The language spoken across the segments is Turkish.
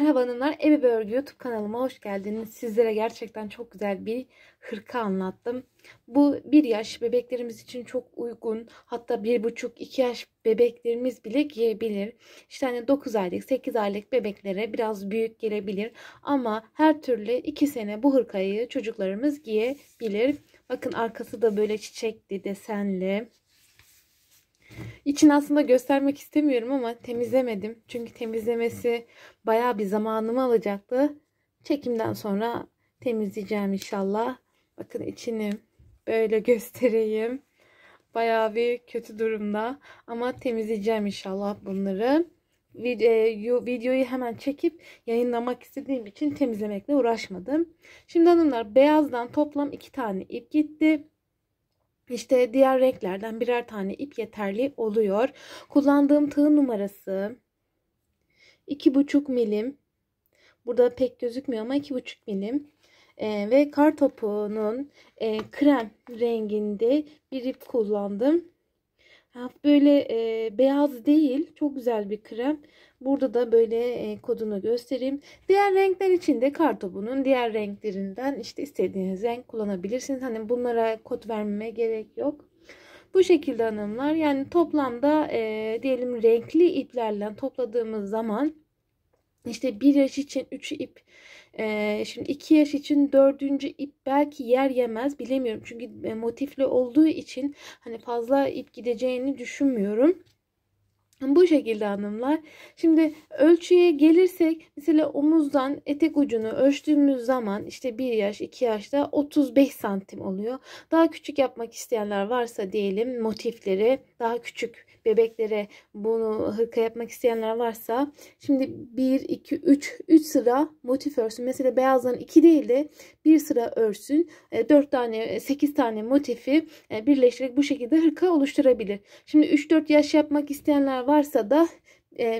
Merhaba hanımlar, Ebi Börgü YouTube kanalıma hoş geldiniz. Sizlere gerçekten çok güzel bir hırka anlattım. Bu bir yaş bebeklerimiz için çok uygun. Hatta bir buçuk, iki yaş bebeklerimiz bile giyebilir. İşte hani 9 aylık, 8 aylık bebeklere biraz büyük gelebilir. Ama her türlü 2 sene bu hırkayı çocuklarımız giyebilir. Bakın arkası da böyle çiçekli, desenli. İçini aslında göstermek istemiyorum ama temizlemedim. Çünkü temizlemesi baya bir zamanımı alacaktı. Çekimden sonra temizleyeceğim inşallah. Bakın içini böyle göstereyim. Baya bir kötü durumda ama temizleyeceğim inşallah bunları. E, videoyu hemen çekip yayınlamak istediğim için temizlemekle uğraşmadım. Şimdi hanımlar beyazdan toplam iki tane ip gitti. İşte diğer renklerden birer tane ip yeterli oluyor. Kullandığım tığ numarası 2,5 milim. Burada pek gözükmüyor ama 2,5 milim. Ee, ve kar topuğunun e, krem renginde bir ip kullandım. Böyle e, beyaz değil. Çok güzel bir krem. Burada da böyle e, kodunu göstereyim. Diğer renkler için de kartopunun diğer renklerinden işte istediğiniz renk kullanabilirsiniz. Hani bunlara kod vermeme gerek yok. Bu şekilde hanımlar yani toplamda e, diyelim renkli iplerle topladığımız zaman işte 1 yaş için 3 ip ee, şimdi 2 yaş için 4. ip belki yer yemez bilemiyorum. Çünkü e, motifli olduğu için hani fazla ip gideceğini düşünmüyorum. Bu şekilde hanımlar. Şimdi ölçüye gelirsek mesela omuzdan etek ucunu ölçtüğümüz zaman işte 1 yaş 2 yaşta 35 santim oluyor. Daha küçük yapmak isteyenler varsa diyelim motifleri daha küçük bebeklere bunu hırka yapmak isteyenler varsa şimdi 1 2 3 3 sıra motif örsün. Mesela beyazların 2 değil de bir sıra örsün. 4 e, tane 8 e, tane motifi e, birleştirerek bu şekilde hırka oluşturabilir. Şimdi 3 4 yaş yapmak isteyenler varsa da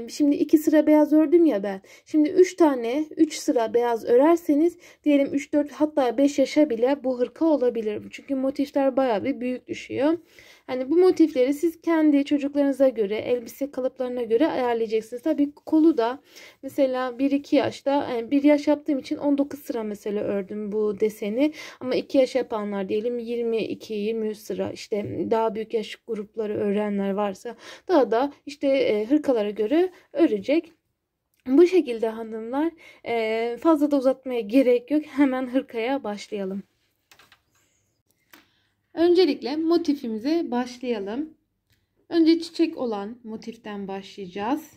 şimdi iki sıra beyaz ördüm ya ben. Şimdi üç tane üç sıra beyaz örerseniz diyelim üç dört hatta beş yaşa bile bu hırka olabilir. Çünkü motifler bayağı bir büyük düşüyor. Hani bu motifleri siz kendi çocuklarınıza göre, elbise kalıplarına göre ayarlayacaksınız. Tabii kolu da mesela 1-2 yaşta, yani 1 yaş yaptığım için 19 sıra mesela ördüm bu deseni. Ama 2 yaş yapanlar diyelim 22-23 sıra işte daha büyük yaş grupları öğrenenler varsa daha da işte e, hırkalara göre örecek. Bu şekilde hanımlar e, fazla da uzatmaya gerek yok. Hemen hırkaya başlayalım. Öncelikle motifimize başlayalım. Önce çiçek olan motiften başlayacağız.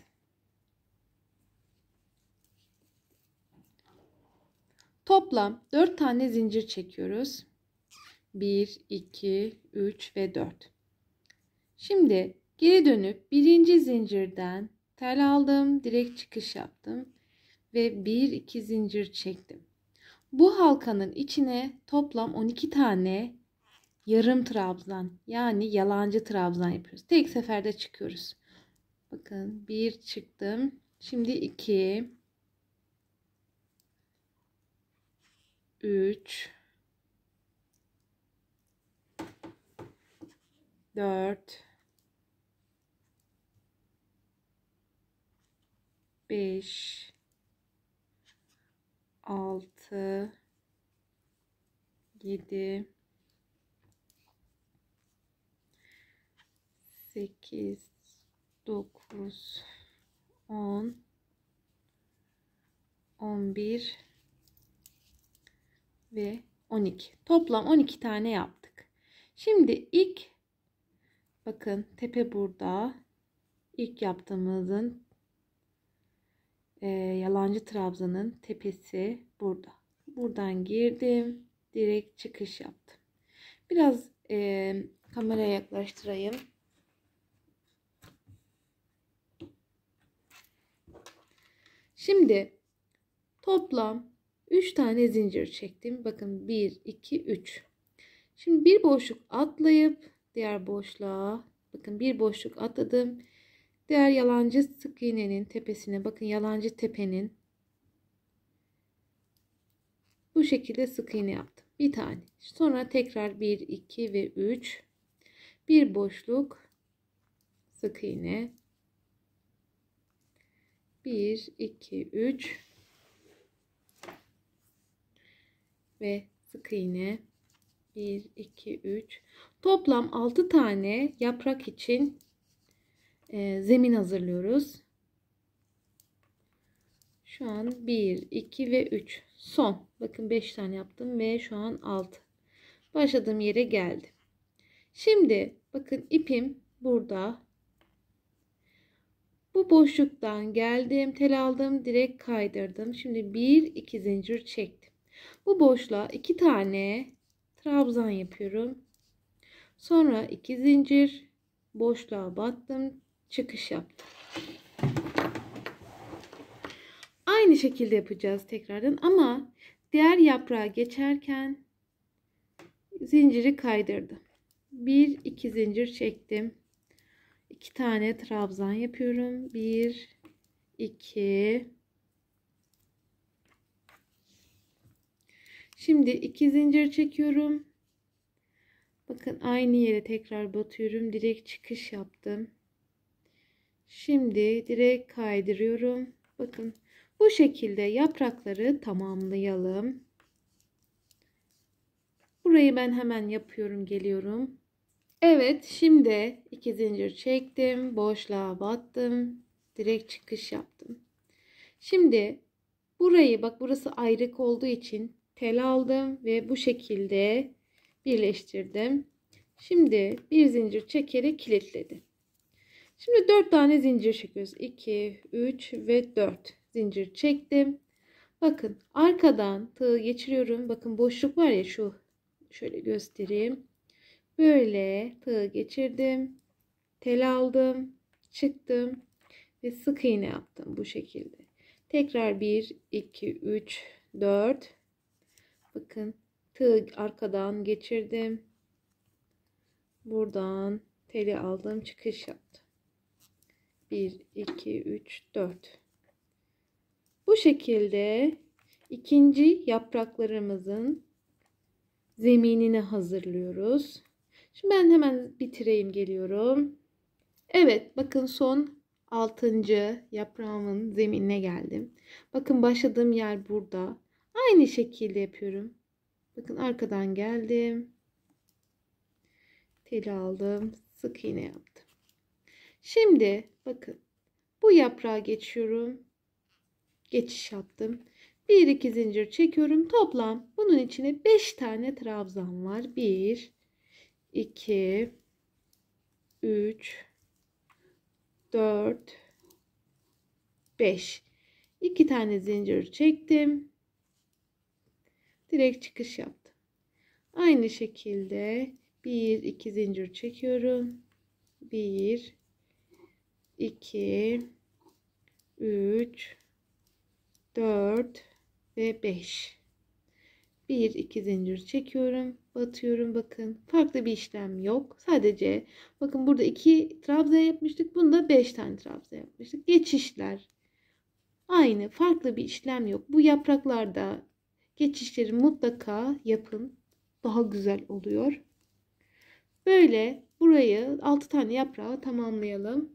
Toplam 4 tane zincir çekiyoruz. 1, 2, 3 ve 4. Şimdi geri dönüp birinci zincirden tel aldım, direkt çıkış yaptım ve 1 2 zincir çektim. Bu halkanın içine toplam 12 tane yarım trabzan yani yalancı trabzan yapıyoruz. Tek seferde çıkıyoruz. Bakın bir çıktım. Şimdi iki. Üç. Dört. Beş. Altı. Yedi. 8 9 10 11 ve 12. Toplam 12 tane yaptık. Şimdi ilk bakın tepe burada. İlk yaptığımızın e, yalancı trabzanın tepesi burada. Buradan girdim. Direkt çıkış yaptım. Biraz e, kameraya yaklaştırayım. Şimdi toplam 3 tane zincir çektim. Bakın 1, 2, 3. Şimdi bir boşluk atlayıp diğer boşluğa bakın bir boşluk atladım. Diğer yalancı sık iğnenin tepesine bakın yalancı tepenin bu şekilde sık iğne yaptım. Bir tane. Sonra tekrar 1, 2 ve 3. Bir boşluk sık iğne. 1, 2, 3 ve sık iğne 1, 2, 3 toplam 6 tane yaprak için e, zemin hazırlıyoruz. Şu an 1, 2 ve 3 son. Bakın 5 tane yaptım ve şu an 6. Başladığım yere geldim. Şimdi bakın ipim burada bu boşluktan geldim, tel aldım, direkt kaydırdım. Şimdi 1 2 zincir çektim. Bu boşluğa 2 tane trabzan yapıyorum. Sonra 2 zincir boşluğa battım, çıkış yaptım. Aynı şekilde yapacağız tekrardan ama diğer yaprağa geçerken zinciri kaydırdım. 1 2 zincir çektim. 2 tane trabzan yapıyorum. 1 2 Şimdi 2 zincir çekiyorum. Bakın aynı yere tekrar batıyorum. Direkt çıkış yaptım. Şimdi direkt kaydırıyorum. Bakın bu şekilde yaprakları tamamlayalım. Burayı ben hemen yapıyorum, geliyorum. Evet şimdi iki zincir çektim. Boşluğa battım. Direkt çıkış yaptım. Şimdi burayı bak burası ayrık olduğu için tel aldım ve bu şekilde birleştirdim. Şimdi bir zincir çekerek kilitledim. Şimdi dört tane zincir çekiyoruz. 2, 3 ve 4 zincir çektim. Bakın arkadan tığ geçiriyorum. Bakın boşluk var ya şu şöyle göstereyim. Böyle tığ geçirdim. Tel aldım. Çıktım. Ve sık iğne yaptım bu şekilde. Tekrar 1, 2, 3, 4. Bakın tığ arkadan geçirdim. Buradan teli aldım. Çıkış yaptım. 1, 2, 3, 4. Bu şekilde ikinci yapraklarımızın zeminini hazırlıyoruz. Şimdi ben hemen bitireyim geliyorum. Evet bakın son 6. yaprağımın zeminine geldim. Bakın başladığım yer burada. Aynı şekilde yapıyorum. Bakın arkadan geldim. Teli aldım. Sık iğne yaptım. Şimdi bakın bu yaprağa geçiyorum. Geçiş yaptım. 1 2 zincir çekiyorum. Toplam bunun içine 5 tane trabzan var. 1 2 3 4 5 2 tane zincir çektim. Direkt çıkış yaptım. Aynı şekilde 1 2 zincir çekiyorum. 1 2 3 4 ve 5 1 2 zincir çekiyorum batıyorum bakın. Farklı bir işlem yok. Sadece bakın burada iki trabzan yapmıştık. Bunda beş tane trabzan yapmıştık. Geçişler aynı. Farklı bir işlem yok. Bu yapraklarda geçişleri mutlaka yapın. Daha güzel oluyor. Böyle burayı altı tane yaprağı tamamlayalım.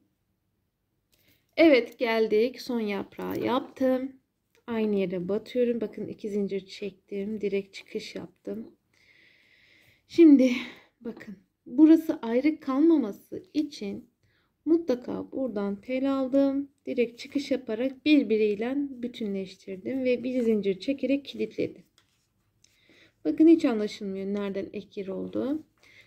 Evet geldik. Son yaprağı yaptım. Aynı yere batıyorum. Bakın iki zincir çektim. Direkt çıkış yaptım. Şimdi bakın burası ayrı kalmaması için mutlaka buradan tel aldım. Direkt çıkış yaparak birbiriyle bütünleştirdim ve bir zincir çekerek kilitledim. Bakın hiç anlaşılmıyor nereden ek oldu.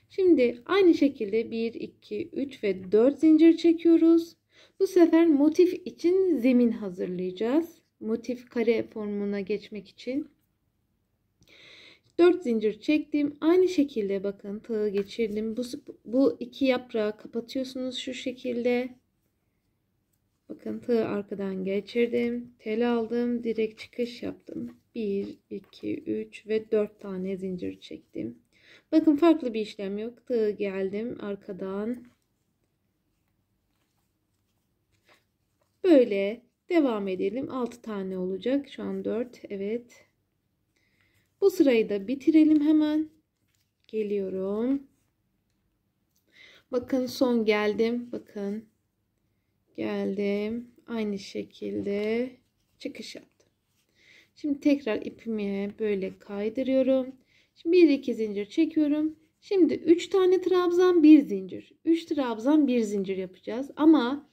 Şimdi aynı şekilde 1, 2, 3 ve 4 zincir çekiyoruz. Bu sefer motif için zemin hazırlayacağız. Motif kare formuna geçmek için. 4 zincir çektim. Aynı şekilde bakın tığı geçirdim. Bu, bu iki yaprağı kapatıyorsunuz şu şekilde. Bakın tığı arkadan geçirdim. Tel aldım. Direkt çıkış yaptım. 1, 2, 3 ve 4 tane zincir çektim. Bakın farklı bir işlem yok. Tığı geldim arkadan. Böyle devam edelim. 6 tane olacak. Şu an 4. Evet. Bu sırayı da bitirelim hemen. Geliyorum. Bakın son geldim. Bakın. Geldim. Aynı şekilde çıkış yaptım. Şimdi tekrar ipimi böyle kaydırıyorum. Şimdi 1 2 zincir çekiyorum. Şimdi 3 tane trabzan bir zincir. 3 trabzan bir zincir yapacağız. Ama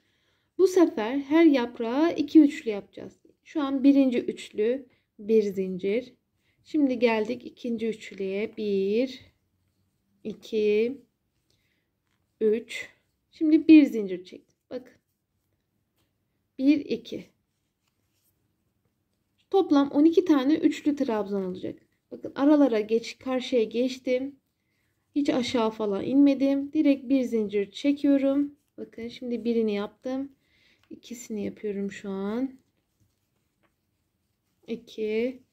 bu sefer her yaprağı 2 üçlü yapacağız. Şu an birinci üçlü bir zincir. Şimdi geldik ikinci üçlüye. 1 2 3 Şimdi bir zincir çektim. Bakın. 1 2 Toplam 12 tane üçlü trabzan olacak. Bakın aralara geç karşıya geçtim. Hiç aşağı falan inmedim. Direkt bir zincir çekiyorum. Bakın şimdi birini yaptım. İkisini yapıyorum şu an. 2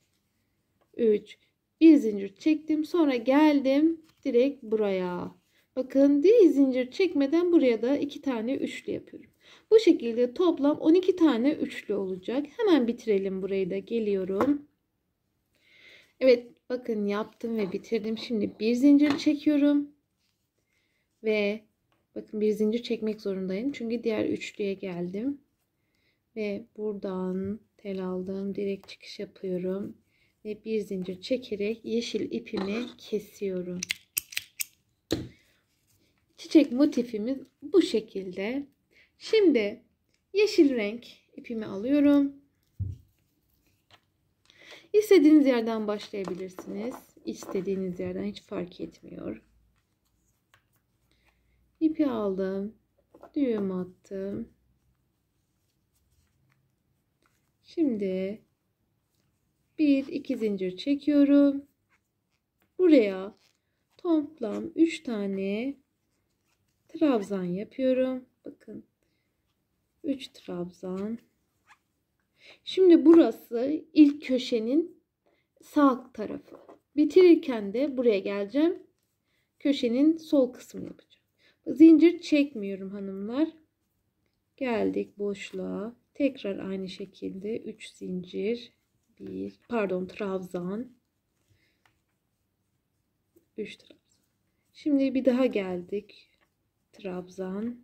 3 bir zincir çektim sonra geldim direkt buraya bakın diğer zincir çekmeden buraya da iki tane üçlü yapıyorum bu şekilde toplam 12 tane üçlü olacak hemen bitirelim burayı da geliyorum Evet bakın yaptım ve bitirdim şimdi bir zincir çekiyorum ve bakın bir zincir çekmek zorundayım çünkü diğer üçlüye geldim ve buradan tel aldım direkt çıkış yapıyorum ve bir zincir çekerek yeşil ipimi kesiyorum. Çiçek motifimiz bu şekilde. Şimdi yeşil renk ipimi alıyorum. İstediğiniz yerden başlayabilirsiniz. İstediğiniz yerden hiç fark etmiyor. İpi aldım. Düğüm attım. Şimdi bir iki zincir çekiyorum. Buraya toplam üç tane trabzan yapıyorum. Bakın 3 trabzan. Şimdi burası ilk köşenin sağ tarafı. Bitirirken de buraya geleceğim. Köşenin sol kısmını yapacağım. Zincir çekmiyorum hanımlar. Geldik boşluğa. Tekrar aynı şekilde 3 zincir 1 pardon trabzan 3 trabzan. Şimdi bir daha geldik. Trabzan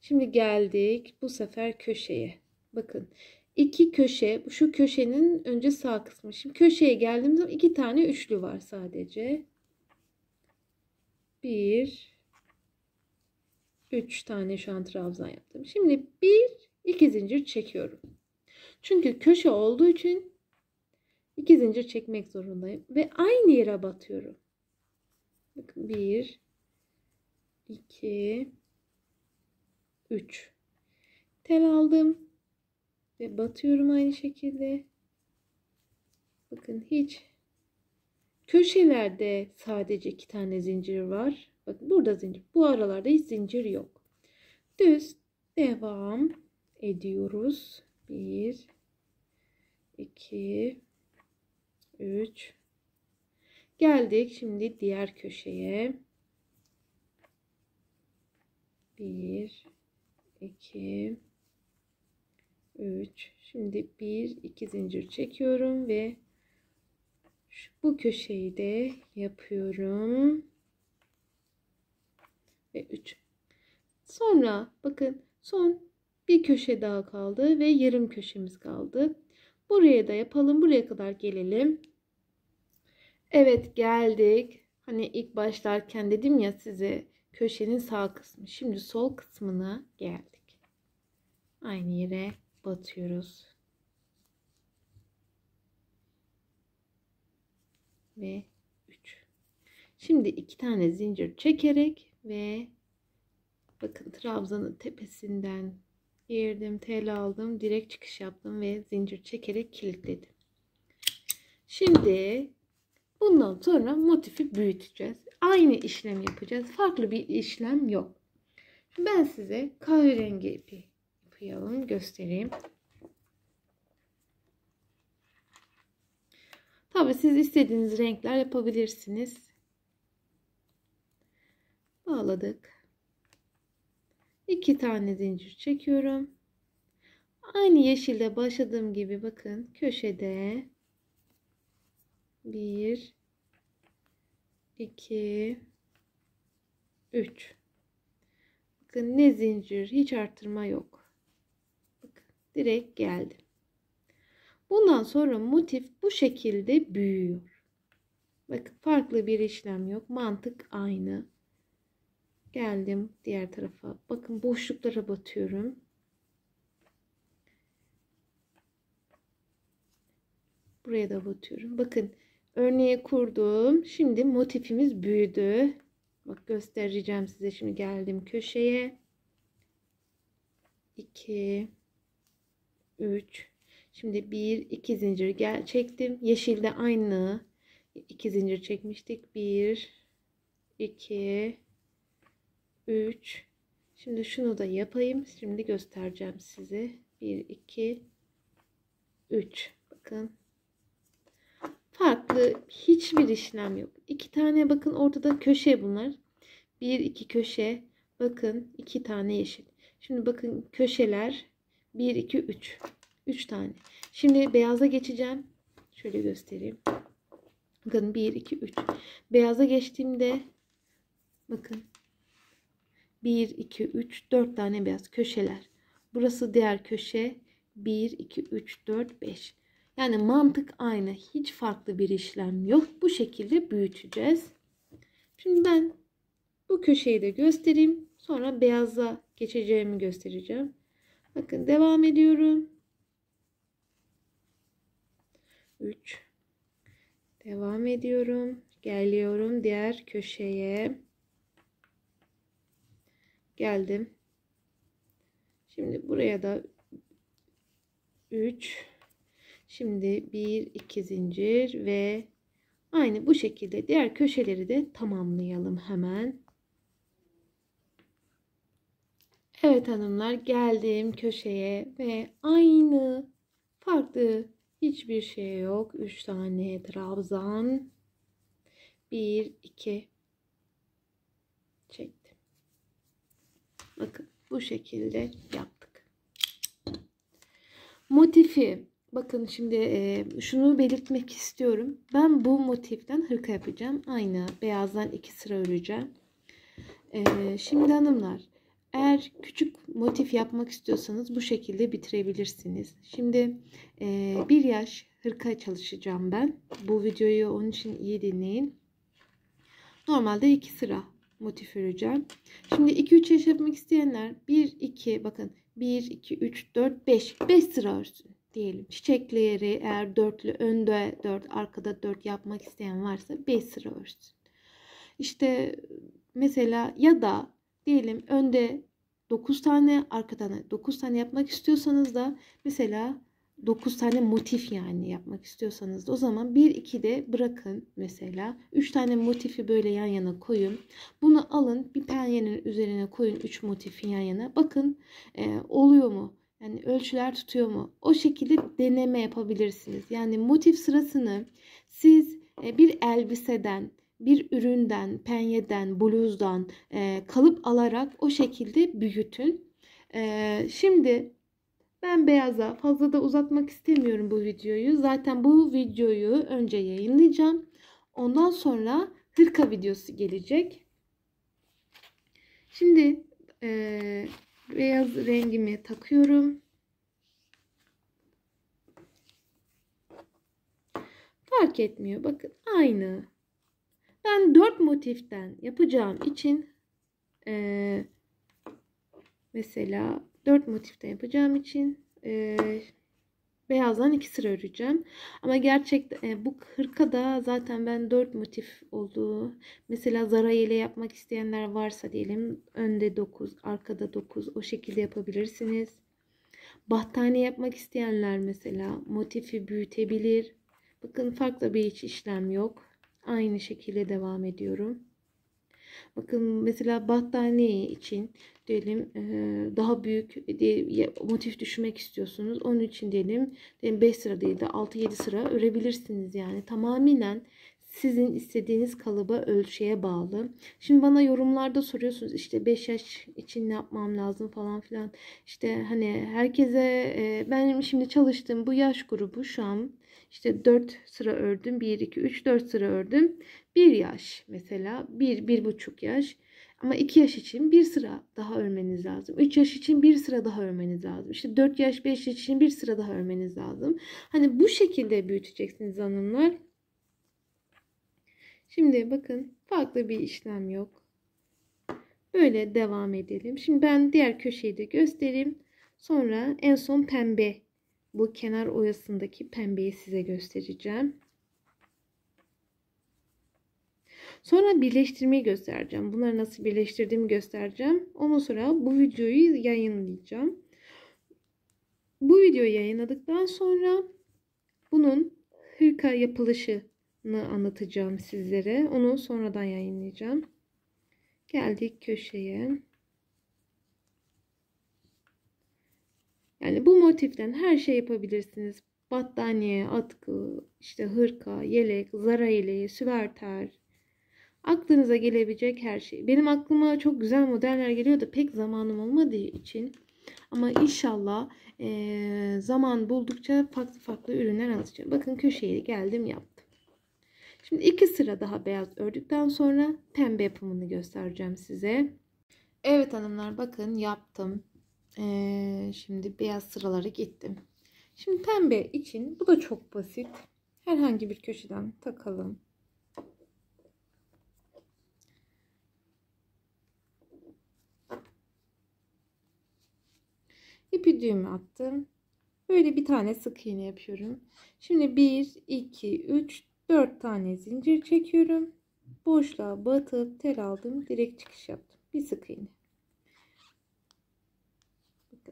Şimdi geldik bu sefer köşeye. Bakın iki köşe şu köşenin önce sağ kısmı. Şimdi köşeye geldiğimiz zaman iki tane üçlü var sadece. Bir 3 tane şu an trabzan yaptım. Şimdi 1, 2 zincir çekiyorum. Çünkü köşe olduğu için 2 zincir çekmek zorundayım ve aynı yere batıyorum. Bakın 1 2 3 tel aldım ve batıyorum aynı şekilde. Bakın hiç köşelerde sadece 2 tane zincir var. Bakın burada zincir. Bu aralarda hiç zincir yok. Düz devam ediyoruz. 1 2 3 Geldik şimdi diğer köşeye. 1 2 3 Şimdi 1 2 zincir çekiyorum ve bu köşeyi de yapıyorum ve 3. Sonra bakın son bir köşe daha kaldı ve yarım köşemiz kaldı. Buraya da yapalım. Buraya kadar gelelim. Evet geldik. Hani ilk başlarken dedim ya size köşenin sağ kısmı. Şimdi sol kısmına geldik. Aynı yere batıyoruz. Ve 3. Şimdi iki tane zincir çekerek ve bakın trabzanın tepesinden girdim, tel aldım, direkt çıkış yaptım ve zincir çekerek kilitledim. Şimdi bundan sonra motifi büyüteceğiz. Aynı işlem yapacağız. Farklı bir işlem yok. Ben size kahverengi ipi yapalım, göstereyim. Tabi siz istediğiniz renkler yapabilirsiniz bağladık. 2 tane zincir çekiyorum. Aynı yeşilde başladığım gibi bakın köşede 1 2 3 Bakın ne zincir hiç arttırma yok. Bakın direkt geldi. Bundan sonra motif bu şekilde büyüyor. Bakın farklı bir işlem yok. Mantık aynı. Geldim diğer tarafa. Bakın boşluklara batıyorum. Buraya da batıyorum. Bakın örneği kurdum. Şimdi motifimiz büyüdü. Bak göstereceğim size. Şimdi geldim köşeye. 2 3 Şimdi 1 2 zincir gel çektim. Yeşilde aynı 2 zincir çekmiştik. 1 2 3 Şimdi şunu da yapayım. Şimdi göstereceğim size. 1 2 3 Bakın. Farklı hiçbir işlem yok. 2 tane bakın ortada köşe bunlar. 1 2 köşe. Bakın iki tane yeşil. Şimdi bakın köşeler 1 2 3. 3 tane. Şimdi beyaza geçeceğim. Şöyle göstereyim. Bakın 1 2 3. Beyaza geçtiğimde bakın 1, 2, 3, 4 tane beyaz köşeler. Burası diğer köşe 1, 2, 3, 4, 5. Yani mantık aynı. Hiç farklı bir işlem yok. Bu şekilde büyüteceğiz. Şimdi ben bu köşeyi de göstereyim. Sonra beyaza geçeceğimi göstereceğim. Bakın devam ediyorum. 3 Devam ediyorum. Geliyorum diğer köşeye geldim. Şimdi buraya da 3 şimdi 1 2 zincir ve aynı bu şekilde diğer köşeleri de tamamlayalım hemen. Evet hanımlar geldim köşeye ve aynı farklı hiçbir şey yok. 3 tane trabzan 1 2 çek Bakın bu şekilde yaptık. Motifi bakın şimdi e, şunu belirtmek istiyorum. Ben bu motiften hırka yapacağım. Aynı beyazdan iki sıra öreceğim. E, şimdi hanımlar eğer küçük motif yapmak istiyorsanız bu şekilde bitirebilirsiniz. Şimdi e, bir yaş hırka çalışacağım ben. Bu videoyu onun için iyi dinleyin. Normalde iki sıra motif öreceğim. Şimdi 2-3 yaş yapmak isteyenler 1-2 bakın 1-2-3-4-5 5 sıra örsün diyelim. Çiçekleri eğer dörtlü önde 4 arkada 4 yapmak isteyen varsa 5 sıra örsün. İşte mesela ya da diyelim önde 9 tane arkada 9 tane yapmak istiyorsanız da mesela 9 tane motif yani yapmak istiyorsanız da o zaman 1 2 de bırakın mesela 3 tane motifi böyle yan yana koyun. Bunu alın bir penyenin üzerine koyun 3 motifi yan yana. Bakın e, oluyor mu? Yani ölçüler tutuyor mu? O şekilde deneme yapabilirsiniz. Yani motif sırasını siz e, bir elbiseden bir üründen, penyeden, bluzdan e, kalıp alarak o şekilde büyütün. E, şimdi ben beyaza fazla da uzatmak istemiyorum bu videoyu. Zaten bu videoyu önce yayınlayacağım. Ondan sonra hırka videosu gelecek. Şimdi e, beyaz rengimi takıyorum. Fark etmiyor. Bakın aynı. Ben dört motiften yapacağım için e, mesela 4 motifte yapacağım için e, beyazdan 2 sıra öreceğim. Ama gerçekten e, bu 40'a da zaten ben 4 motif olduğu mesela zara ile yapmak isteyenler varsa diyelim önde 9 arkada 9 o şekilde yapabilirsiniz. Battaniye yapmak isteyenler mesela motifi büyütebilir. Bakın farklı bir iç işlem yok. Aynı şekilde devam ediyorum. Bakın mesela battaniye için diyelim e, daha büyük motif düşmek istiyorsunuz. Onun için diyelim, diyelim 5 sıra değil de 6-7 sıra örebilirsiniz yani. Tamamen sizin istediğiniz kalıba ölçüye bağlı. Şimdi bana yorumlarda soruyorsunuz işte 5 yaş için ne yapmam lazım falan filan. İşte hani herkese e, benim şimdi çalıştığım bu yaş grubu şu an işte 4 sıra ördüm. 1, 2, 3, 4 sıra ördüm. 1 yaş mesela 1, 1,5 yaş. Ama 2 yaş için bir sıra daha örmeniz lazım. 3 yaş için bir sıra daha örmeniz lazım. İşte 4 yaş 5 yaş için bir sıra daha örmeniz lazım. Hani bu şekilde büyüteceksiniz hanımlar. Şimdi bakın farklı bir işlem yok. Böyle devam edelim. Şimdi ben diğer köşeyi de göstereyim. Sonra en son pembe bu kenar oyasındaki pembeyi size göstereceğim. Sonra birleştirmeyi göstereceğim. Bunları nasıl birleştirdiğimi göstereceğim. Ondan sonra bu videoyu yayınlayacağım. Bu videoyu yayınladıktan sonra bunun hırka yapılışını anlatacağım sizlere. Onu sonradan yayınlayacağım. Geldik köşeye. Yani bu motiften her şey yapabilirsiniz. Battaniye, atkı, işte hırka, yelek, zara yeleği, süverter. Aklınıza gelebilecek her şey. Benim aklıma çok güzel modeller geliyor da pek zamanım olmadığı için. Ama inşallah e, zaman buldukça farklı farklı ürünler alacağım. Bakın köşeye geldim yaptım. Şimdi iki sıra daha beyaz ördükten sonra pembe yapımını göstereceğim size. Evet hanımlar bakın yaptım. Ee, şimdi beyaz sıralara gittim. Şimdi pembe için bu da çok basit. Herhangi bir köşeden takalım. İpi düğme attım. Böyle bir tane sık iğne yapıyorum. Şimdi 1, 2, 3, 4 tane zincir çekiyorum. Boşluğa batıp tel aldım. Direkt çıkış yaptım. Bir sık iğne.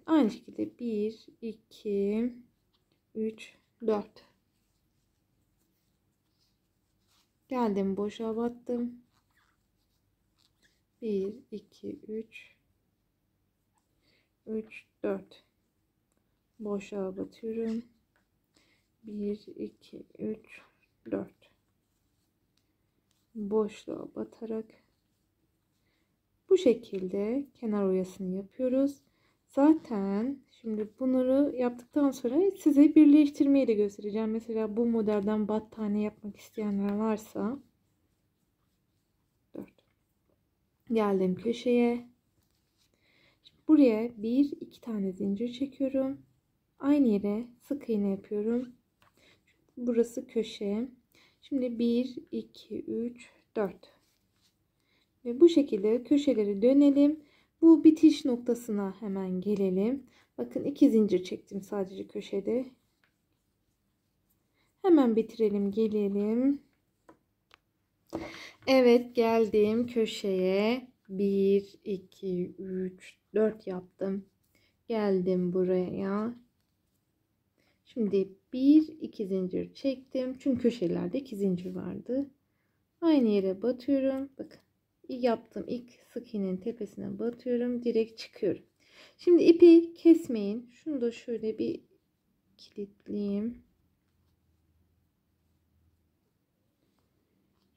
Aynı şekilde 1, 2, 3, 4. Geldim boşa battım. 1, 2, 3, 3, 4. Boşa batıyorum. 1, 2, 3, 4. Boşluğa batarak bu şekilde kenar oyasını yapıyoruz. Zaten şimdi bunları yaptıktan sonra size birleştirmeyi de göstereceğim. Mesela bu modelden battaniye yapmak isteyenler varsa 4 geldim köşeye. Şimdi buraya bir iki tane zincir çekiyorum. Aynı yere sık iğne yapıyorum. Burası köşe. Şimdi 1 2 3 4 ve bu şekilde köşeleri dönelim bu bitiş noktasına hemen gelelim. Bakın iki zincir çektim sadece köşede. Hemen bitirelim gelelim. Evet geldim köşeye. 1, 2, 3, 4 yaptım. Geldim buraya. Şimdi 1, 2 zincir çektim. Çünkü köşelerde 2 zincir vardı. Aynı yere batıyorum. Bakın yaptım ilk sık iğnenin tepesine batıyorum direkt çıkıyorum şimdi ipi kesmeyin şunu da şöyle bir kilitleyeyim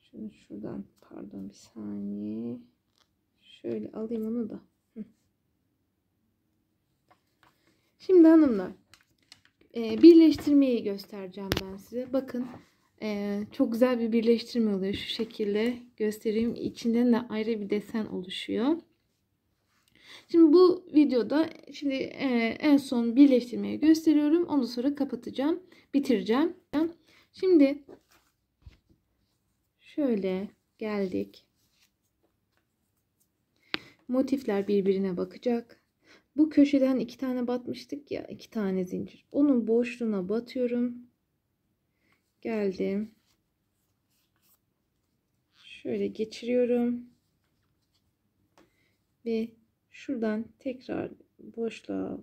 şunu şuradan pardon bir saniye şöyle alayım onu da şimdi hanımlar e, birleştirmeyi göstereceğim ben size bakın ee, çok güzel bir birleştirme oluyor. Şu şekilde göstereyim. İçinden de ayrı bir desen oluşuyor. Şimdi bu videoda şimdi e, en son birleştirmeyi gösteriyorum. Ondan sonra kapatacağım. Bitireceğim. Şimdi şöyle geldik. Motifler birbirine bakacak. Bu köşeden iki tane batmıştık ya. iki tane zincir. Onun boşluğuna batıyorum geldim. Şöyle geçiriyorum. Ve şuradan tekrar boşluğa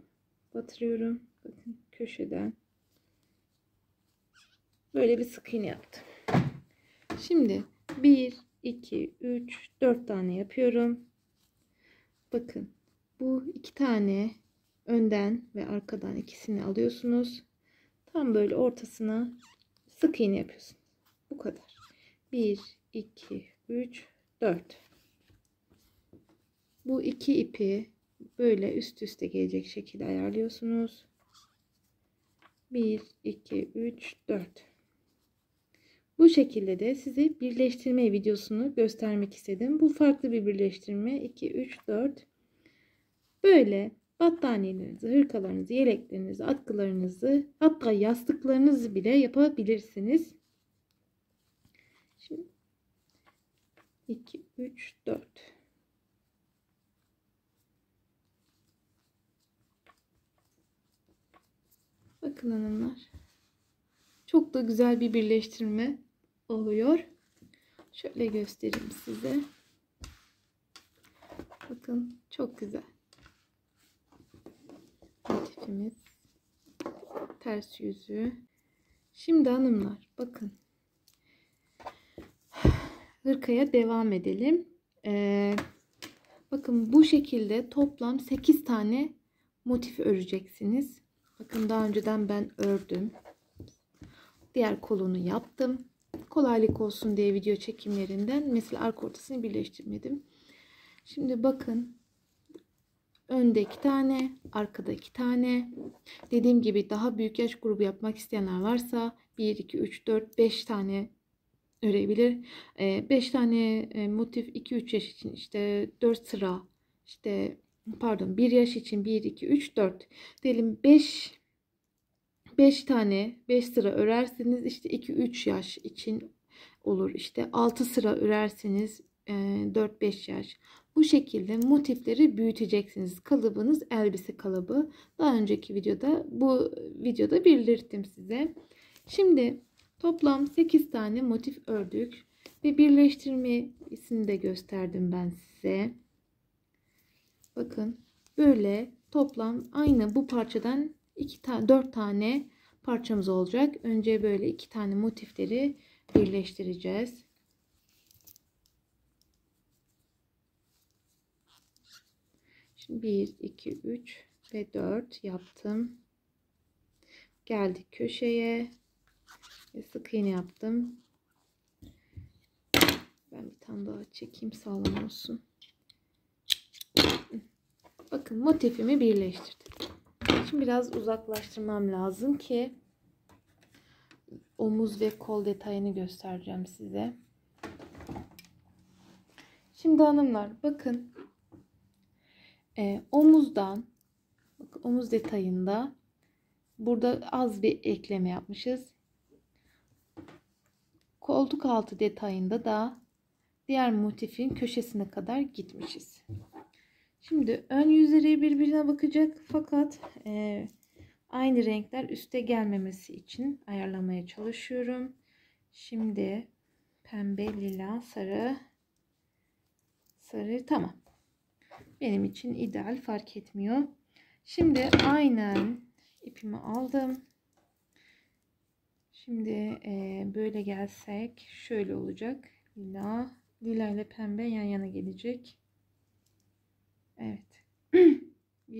batırıyorum. Bakın köşeden. Böyle bir sık iğne yaptım. Şimdi 1, 2, 3, 4 tane yapıyorum. Bakın bu iki tane önden ve arkadan ikisini alıyorsunuz. Tam böyle ortasına sık iğne yapıyorsun. Bu kadar. 1, 2, 3, 4. Bu iki ipi böyle üst üste gelecek şekilde ayarlıyorsunuz. 1, 2, 3, 4. Bu şekilde de size birleştirme videosunu göstermek istedim. Bu farklı bir birleştirme. 2, 3, 4. Böyle Battaniyelerinizi, hırkalarınızı, yeleklerinizi, atkılarınızı hatta yastıklarınızı bile yapabilirsiniz. Şimdi 2, 3, 4 Bakın hanımlar. Çok da güzel bir birleştirme oluyor. Şöyle göstereyim size. Bakın çok güzel motifimiz. Ters yüzü. Şimdi hanımlar bakın. Hırkaya devam edelim. Ee, bakın bu şekilde toplam 8 tane motif öreceksiniz. Bakın daha önceden ben ördüm. Diğer kolunu yaptım. Kolaylık olsun diye video çekimlerinden mesela arka ortasını birleştirmedim. Şimdi bakın Önde iki tane, arkada iki tane. Dediğim gibi daha büyük yaş grubu yapmak isteyenler varsa 1, 2, 3, 4, 5 tane örebilir. 5 ee, tane e, motif 2-3 yaş için işte 4 sıra işte pardon 1 yaş için 1, 2, 3, 4 diyelim 5 5 tane 5 sıra örerseniz işte 2-3 yaş için olur. İşte 6 sıra örerseniz 4-5 e, yaş. Bu şekilde motifleri büyüteceksiniz. Kalıbınız elbise kalıbı. Daha önceki videoda bu videoda belirttim size. Şimdi toplam 8 tane motif ördük ve birleştirmesini de gösterdim ben size. Bakın böyle toplam aynı bu parçadan 2 tane 4 tane parçamız olacak. Önce böyle iki tane motifleri birleştireceğiz. Şimdi 1, 2, 3 ve 4 yaptım. Geldik köşeye. Ve sık iğne yaptım. Ben bir tane daha çekeyim sağlam olsun. Bakın motifimi birleştirdim. Şimdi biraz uzaklaştırmam lazım ki omuz ve kol detayını göstereceğim size. Şimdi hanımlar bakın e, omuzdan bak, omuz detayında burada az bir ekleme yapmışız. Koltuk altı detayında da diğer motifin köşesine kadar gitmişiz. Şimdi ön yüzleri birbirine bakacak fakat e, aynı renkler üste gelmemesi için ayarlamaya çalışıyorum. Şimdi pembe, lila, sarı, sarı tamam. Benim için ideal fark etmiyor. Şimdi aynen ipimi aldım. Şimdi e, böyle gelsek şöyle olacak. Lila, lila ile pembe yan yana gelecek. Evet. 1,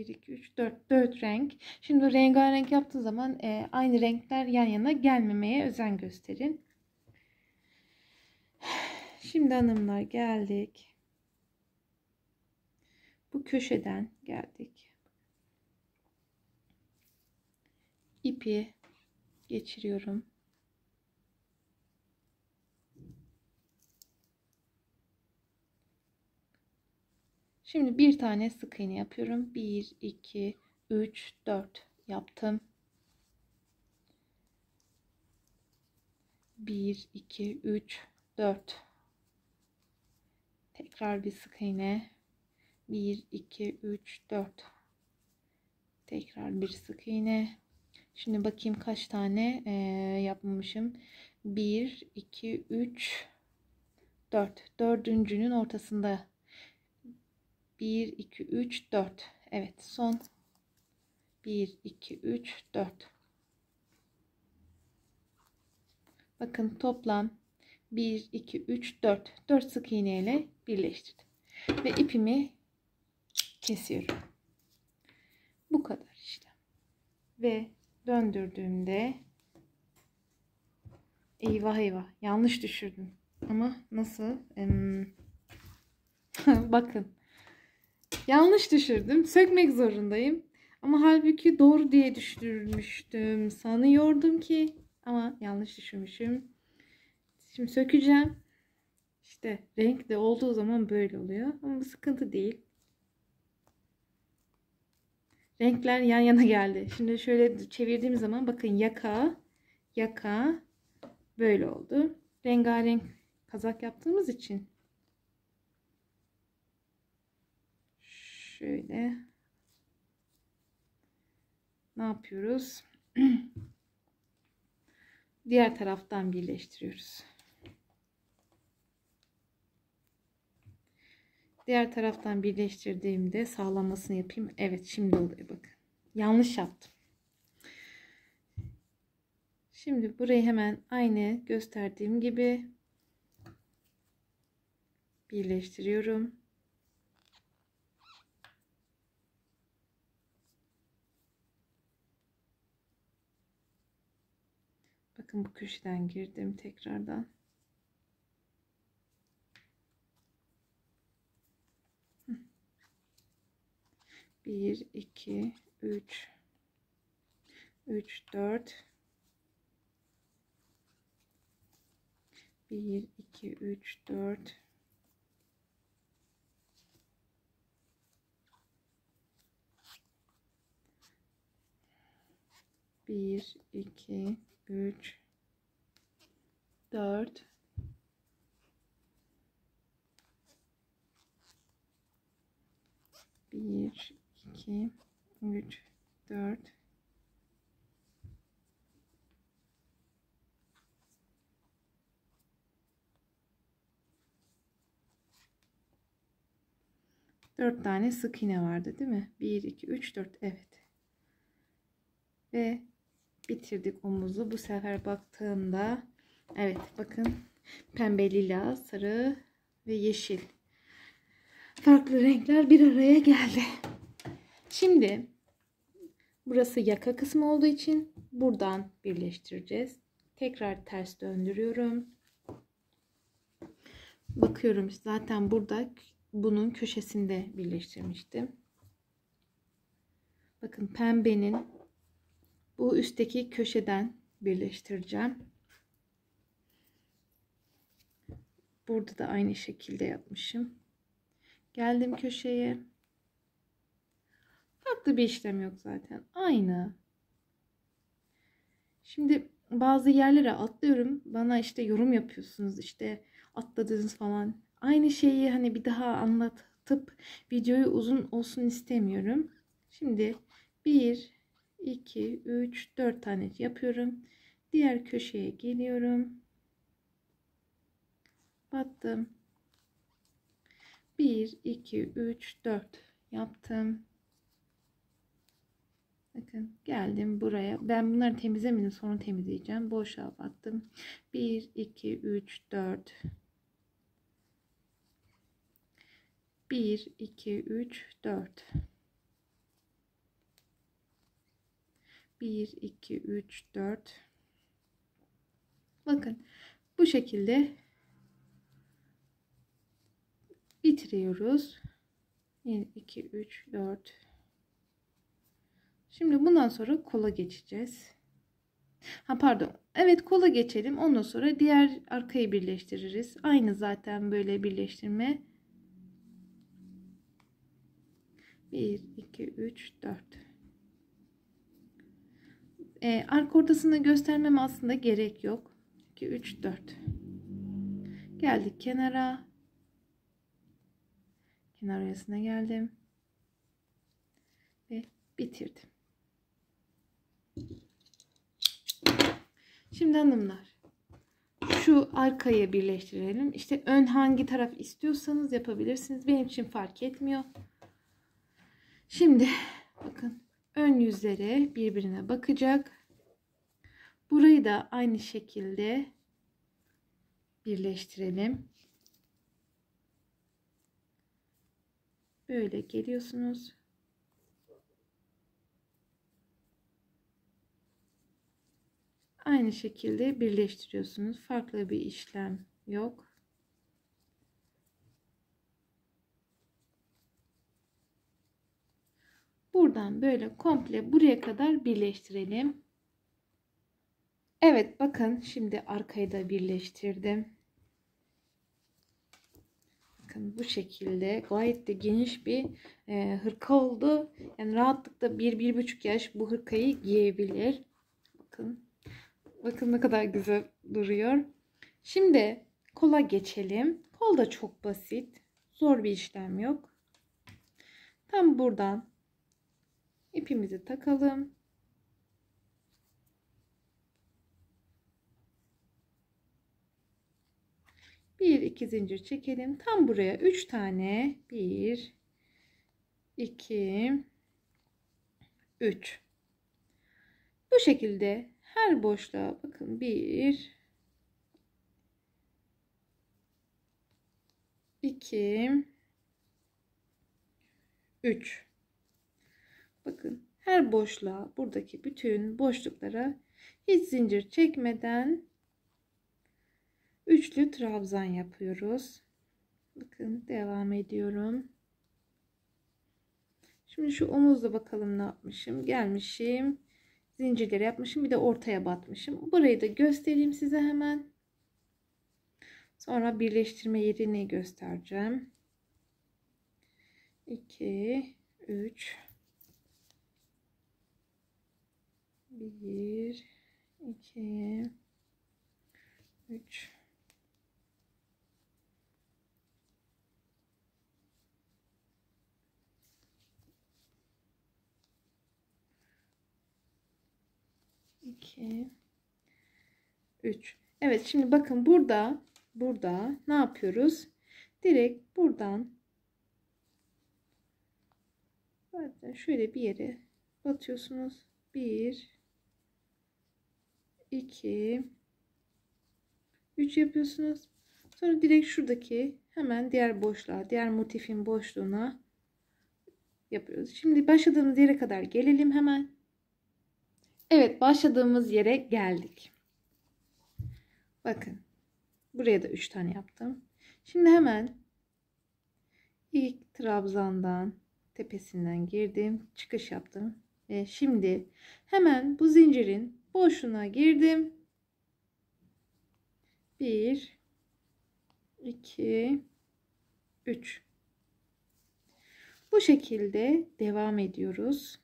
2, 3, 4, 4 renk. Şimdi rengarenk yaptığı zaman e, aynı renkler yan yana gelmemeye özen gösterin. Şimdi hanımlar geldik bu köşeden geldik. İpi geçiriyorum. Şimdi bir tane sık iğne yapıyorum. 1 2 3 4 yaptım. 1 2 3 4 tekrar bir sık iğne 1 2 3 4 tekrar bir sık iğne şimdi bakayım kaç tane e, yapmamışım 1 2 3 4 dördüncünün ortasında 1 2 3 4 Evet son 1 2 3 4 bakın toplam 1 2 3 4 4 sık iğne ile birleştirdim ve ipimi kesiyorum. Bu kadar işte. Ve döndürdüğümde eyvah eyvah yanlış düşürdüm. Ama nasıl? Bakın. Yanlış düşürdüm. Sökmek zorundayım. Ama halbuki doğru diye düşürmüştüm. Sanıyordum ki ama yanlış düşürmüşüm. Şimdi sökeceğim. İşte renk de olduğu zaman böyle oluyor. Ama bu sıkıntı değil renkler yan yana geldi. Şimdi şöyle çevirdiğim zaman bakın yaka, yaka böyle oldu. Rengarenk kazak yaptığımız için. Şöyle ne yapıyoruz? Diğer taraftan birleştiriyoruz. Diğer taraftan birleştirdiğimde sağlamasını yapayım. Evet şimdi oluyor bakın. Yanlış yaptım. Şimdi burayı hemen aynı gösterdiğim gibi birleştiriyorum. Bakın bu köşeden girdim tekrardan. 1 2 3 3 4 1 2 3 4 1 2 3 4 1 2 3 4 4 tane sık iğne vardı değil mi? 1 2 3 4 evet. Ve bitirdik omuzu. Bu sefer baktığımda evet bakın pembe lila, sarı ve yeşil. Farklı renkler bir araya geldi. Şimdi burası yaka kısmı olduğu için buradan birleştireceğiz. Tekrar ters döndürüyorum. Bakıyorum zaten burada bunun köşesinde birleştirmiştim. Bakın pembenin bu üstteki köşeden birleştireceğim. Burada da aynı şekilde yapmışım. Geldim köşeye. Farklı bir işlem yok zaten. Aynı. Şimdi bazı yerlere atlıyorum. Bana işte yorum yapıyorsunuz. İşte atladınız falan. Aynı şeyi hani bir daha anlatıp videoyu uzun olsun istemiyorum. Şimdi 1, 2, 3, 4 tane yapıyorum. Diğer köşeye geliyorum. Battım. 1, 2, 3, 4 yaptım. Bakın geldim buraya. Ben bunları temizlemedim. Sonra temizleyeceğim. Boşa baktım. 1, 2, 3, 4. 1, 2, 3, 4. 1, 2, 3, 4. Bakın bu şekilde bitiriyoruz. 1, 2, 3, 4, Şimdi bundan sonra kola geçeceğiz. Ha pardon. Evet kola geçelim. Ondan sonra diğer arkayı birleştiririz. Aynı zaten böyle birleştirme. 1, 2, 3, 4. Ee, arka ortasını göstermem aslında gerek yok. 2, 3, 4. Geldik kenara. Kenar arasına geldim. Ve bitirdim. Şimdi hanımlar şu arkaya birleştirelim. İşte ön hangi taraf istiyorsanız yapabilirsiniz. Benim için fark etmiyor. Şimdi bakın ön yüzlere birbirine bakacak. Burayı da aynı şekilde birleştirelim. Böyle geliyorsunuz. Aynı şekilde birleştiriyorsunuz. Farklı bir işlem yok. Buradan böyle komple buraya kadar birleştirelim. Evet bakın şimdi arkayı da birleştirdim. Bakın bu şekilde gayet de geniş bir e, hırka oldu. Yani rahatlıkla 1-1,5 yaş bu hırkayı giyebilir. Bakın Bakın ne kadar güzel duruyor. Şimdi kola geçelim. Kol da çok basit. Zor bir işlem yok. Tam buradan ipimizi takalım. Bir iki zincir çekelim. Tam buraya üç tane. Bir, iki, üç. Bu şekilde her boşluğa bakın bir, iki, üç. Bakın her boşluğa buradaki bütün boşluklara hiç zincir çekmeden üçlü trabzan yapıyoruz. Bakın devam ediyorum. Şimdi şu omuzda bakalım ne yapmışım. Gelmişim zincirleri yapmışım. Bir de ortaya batmışım. Burayı da göstereyim size hemen. Sonra birleştirme yerini göstereceğim. 2 3 1 2 3 2 3 Evet şimdi bakın burada burada ne yapıyoruz? Direkt buradan şöyle bir yere batıyorsunuz. 1 2 3 yapıyorsunuz. Sonra direkt şuradaki hemen diğer boşluğa, diğer motifin boşluğuna yapıyoruz. Şimdi başladığımız yere kadar gelelim hemen. Evet başladığımız yere geldik. Bakın. Buraya da 3 tane yaptım. Şimdi hemen ilk trabzandan tepesinden girdim. Çıkış yaptım. Ve şimdi hemen bu zincirin boşuna girdim. 1 2 3 Bu şekilde devam ediyoruz.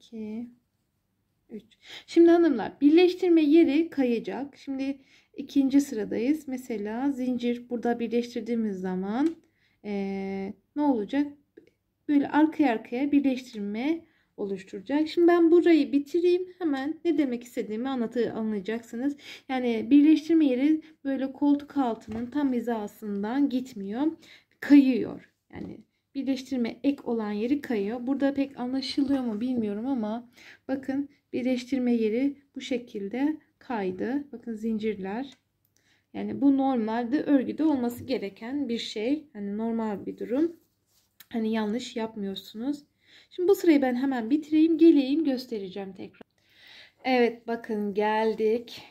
2 3. Şimdi hanımlar birleştirme yeri kayacak. Şimdi ikinci sıradayız. Mesela zincir burada birleştirdiğimiz zaman ee, ne olacak? Böyle arkaya arkaya birleştirme oluşturacak. Şimdi ben burayı bitireyim. Hemen ne demek istediğimi anlatı anlayacaksınız. Yani birleştirme yeri böyle koltuk altının tam hizasından gitmiyor. Kayıyor. Yani birleştirme ek olan yeri kayıyor. Burada pek anlaşılıyor mu bilmiyorum ama bakın birleştirme yeri bu şekilde kaydı. Bakın zincirler. Yani bu normalde örgüde olması gereken bir şey. Hani normal bir durum. Hani yanlış yapmıyorsunuz. Şimdi bu sırayı ben hemen bitireyim. Geleyim göstereceğim tekrar. Evet bakın geldik.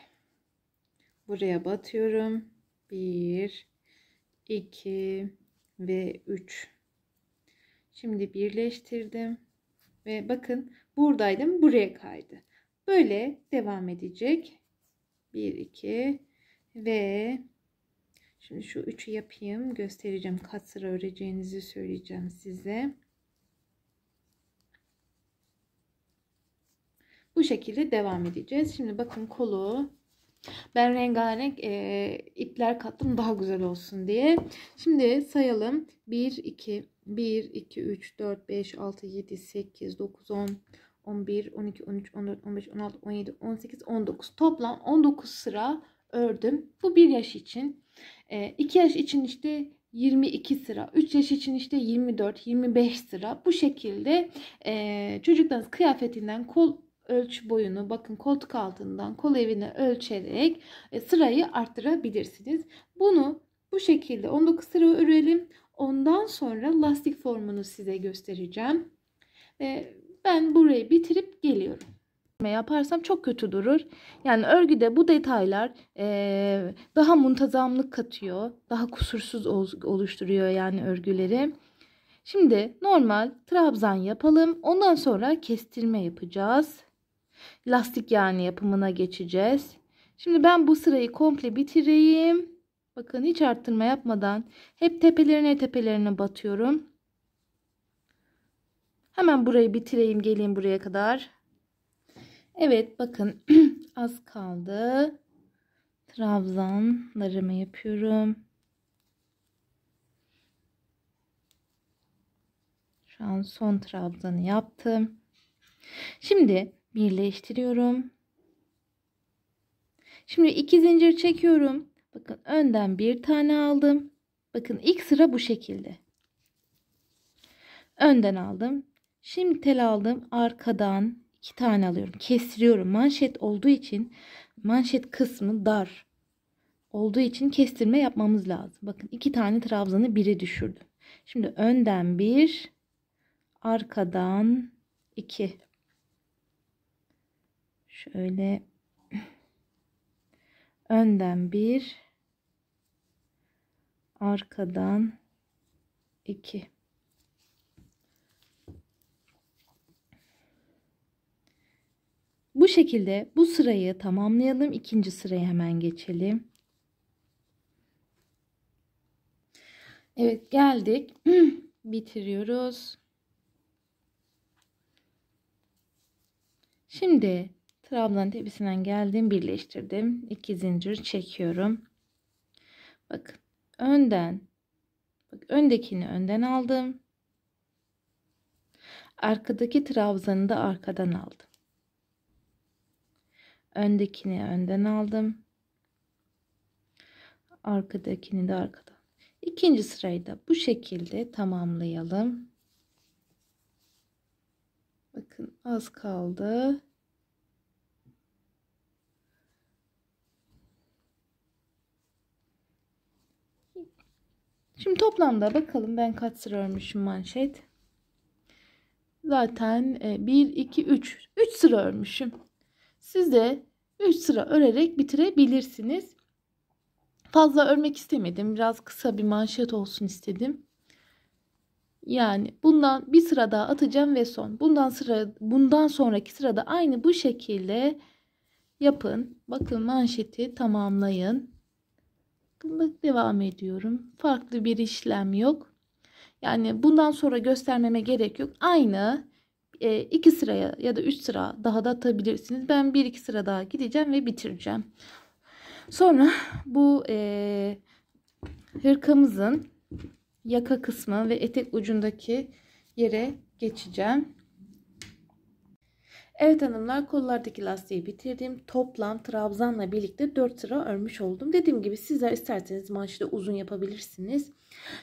Buraya batıyorum. 1, 2 ve 3. Şimdi birleştirdim. Ve bakın buradaydım buraya kaydı. Böyle devam edecek. 1, 2 ve şimdi şu üçü yapayım. Göstereceğim kaç sıra öreceğinizi söyleyeceğim size. Bu şekilde devam edeceğiz. Şimdi bakın kolu ben rengarenk e, ipler kattım daha güzel olsun diye. Şimdi sayalım. 1, 2, 1, 2, 3, 4, 5, 6, 7, 8, 9, 10, 11, 12, 13, 14, 15, 16, 17, 18, 19. Toplam 19 sıra ördüm. Bu 1 yaş için. E, yaş için işte 22 sıra. 3 yaş için işte 24, 25 sıra. Bu şekilde e, çocuklarınız kıyafetinden kol ölçü boyunu bakın koltuk altından kol evine ölçerek e, sırayı arttırabilirsiniz. Bunu bu şekilde 19 sıra örelim. Ondan sonra lastik formunu size göstereceğim. E, ben burayı bitirip geliyorum yaparsam çok kötü durur. Yani örgüde bu detaylar e, daha muntazamlık katıyor. Daha kusursuz oluşturuyor yani örgüleri. Şimdi normal trabzan yapalım. Ondan sonra kestirme yapacağız. Lastik yani yapımına geçeceğiz. Şimdi ben bu sırayı komple bitireyim. Bakın hiç arttırma yapmadan hep tepelerine tepelerine batıyorum. Hemen burayı bitireyim geleyim buraya kadar. Evet bakın az kaldı. Trabzanlarımı yapıyorum. Şu an son trabzanı yaptım. Şimdi birleştiriyorum. Şimdi iki zincir çekiyorum. Bakın önden bir tane aldım. Bakın ilk sıra bu şekilde. Önden aldım. Şimdi tel aldım. Arkadan iki tane alıyorum. Kestiriyorum. Manşet olduğu için manşet kısmı dar olduğu için kestirme yapmamız lazım. Bakın iki tane trabzanı bire düşürdüm. Şimdi önden bir, arkadan iki şöyle önden bir arkadan iki bu şekilde bu sırayı tamamlayalım ikinci sıraya hemen geçelim Evet geldik bitiriyoruz şimdi Trabzan tepesinden geldim birleştirdim. 2 zincir çekiyorum. Bak, önden bak öndekini önden aldım. Arkadaki trabzanı da arkadan aldım. Öndekini önden aldım. Arkadakini de arkadan. İkinci sırayı da bu şekilde tamamlayalım. Bakın az kaldı. Şimdi toplamda bakalım ben kaç sıra örmüşüm manşet. Zaten 1, 2, 3. 3 sıra örmüşüm. Siz de 3 sıra örerek bitirebilirsiniz. Fazla örmek istemedim. Biraz kısa bir manşet olsun istedim. Yani bundan bir sıra daha atacağım ve son. Bundan sıra bundan sonraki sırada aynı bu şekilde yapın. Bakın manşeti tamamlayın devam ediyorum. Farklı bir işlem yok. Yani bundan sonra göstermeme gerek yok. Aynı e, iki sıraya ya da üç sıra daha da atabilirsiniz. Ben bir iki sıra daha gideceğim ve bitireceğim. Sonra bu e, hırkamızın yaka kısmı ve etek ucundaki yere geçeceğim. Evet hanımlar kollardaki lastiği bitirdim. Toplam trabzanla birlikte 4 sıra örmüş oldum. Dediğim gibi sizler isterseniz manşeti uzun yapabilirsiniz.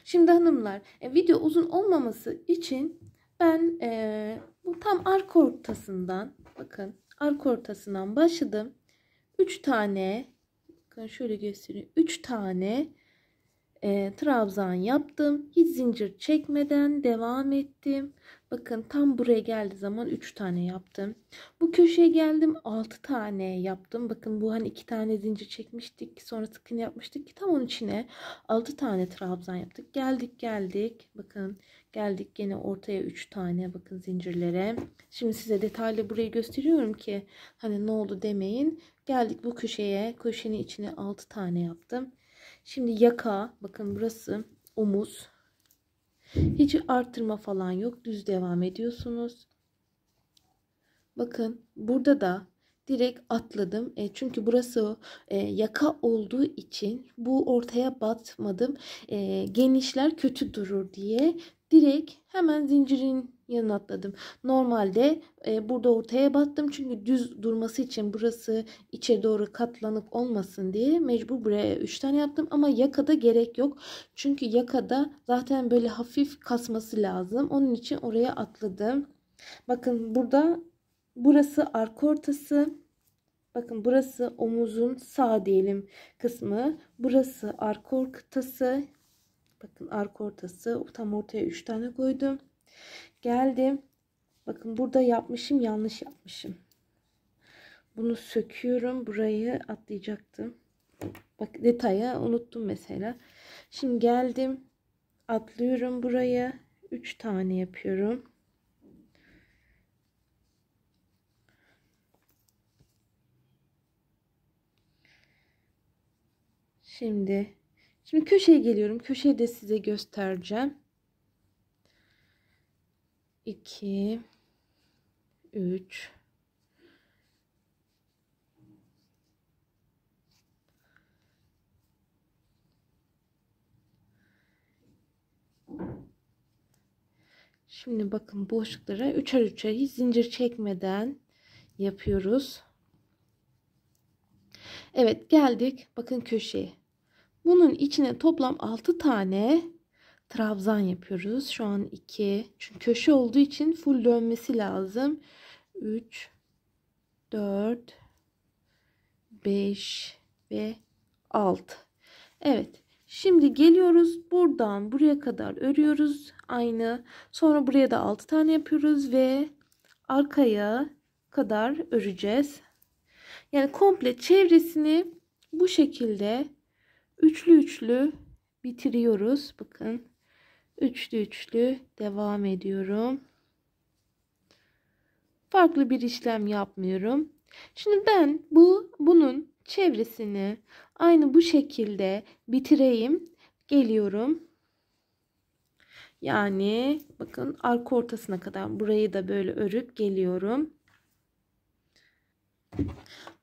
Şimdi hanımlar e, video uzun olmaması için ben e, bu tam arka ortasından bakın arka ortasından başladım. 3 tane bakın şöyle göstereyim. 3 tane e, trabzan yaptım. Hiç zincir çekmeden devam ettim. Bakın tam buraya geldiği zaman 3 tane yaptım. Bu köşeye geldim 6 tane yaptım. Bakın bu hani 2 tane zincir çekmiştik. Sonra sıkın yapmıştık ki tam onun içine 6 tane trabzan yaptık. Geldik geldik. Bakın geldik yine ortaya 3 tane bakın zincirlere. Şimdi size detaylı burayı gösteriyorum ki hani ne oldu demeyin. Geldik bu köşeye. Köşenin içine 6 tane yaptım. Şimdi yaka bakın burası omuz. Hiç arttırma falan yok. Düz devam ediyorsunuz. Bakın burada da direkt atladım. E, çünkü burası e, yaka olduğu için bu ortaya batmadım. E, genişler kötü durur diye direkt hemen zincirin yanına atladım. Normalde e, burada ortaya battım çünkü düz durması için burası içe doğru katlanık olmasın diye mecbur buraya 3 tane yaptım ama yakada gerek yok. Çünkü yakada zaten böyle hafif kasması lazım. Onun için oraya atladım. Bakın burada burası arka ortası. Bakın burası omuzun sağ diyelim kısmı. Burası arka ortası. Bakın arka ortası tam ortaya 3 tane koydum. Geldim. Bakın burada yapmışım yanlış yapmışım. Bunu söküyorum. Burayı atlayacaktım. Bak detaya unuttum mesela. Şimdi geldim. Atlıyorum buraya. 3 tane yapıyorum. Şimdi şimdi köşeye geliyorum. Köşeyi de size göstereceğim. 2 3 Şimdi bakın boşluklara üçer üçer hiç zincir çekmeden yapıyoruz. Evet geldik bakın köşeye. Bunun içine toplam 6 tane trabzan yapıyoruz. Şu an 2. Çünkü köşe olduğu için full dönmesi lazım. 3 4 5 ve 6. Evet. Şimdi geliyoruz buradan buraya kadar örüyoruz aynı. Sonra buraya da 6 tane yapıyoruz ve arkaya kadar öreceğiz. Yani komple çevresini bu şekilde üçlü üçlü bitiriyoruz. Bakın üçlü üçlü devam ediyorum. Farklı bir işlem yapmıyorum. Şimdi ben bu bunun çevresini aynı bu şekilde bitireyim. Geliyorum. Yani bakın arka ortasına kadar burayı da böyle örüp geliyorum.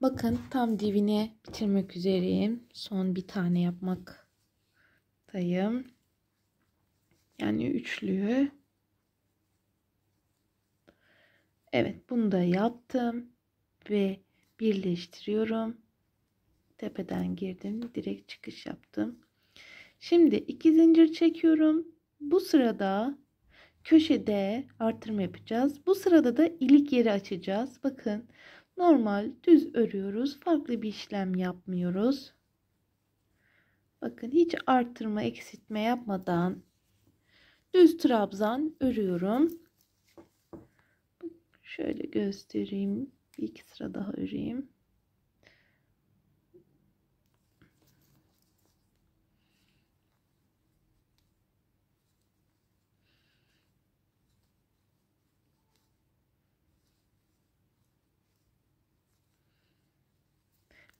Bakın tam dibine bitirmek üzereyim. Son bir tane yapmaktayım. Yani üçlüyü. Evet bunu da yaptım. Ve birleştiriyorum. Tepeden girdim. Direkt çıkış yaptım. Şimdi iki zincir çekiyorum. Bu sırada köşede artırma yapacağız. Bu sırada da ilik yeri açacağız. Bakın normal düz örüyoruz. Farklı bir işlem yapmıyoruz. Bakın hiç artırma eksiltme yapmadan düz trabzan örüyorum. Şöyle göstereyim. Bir iki sıra daha öreyim.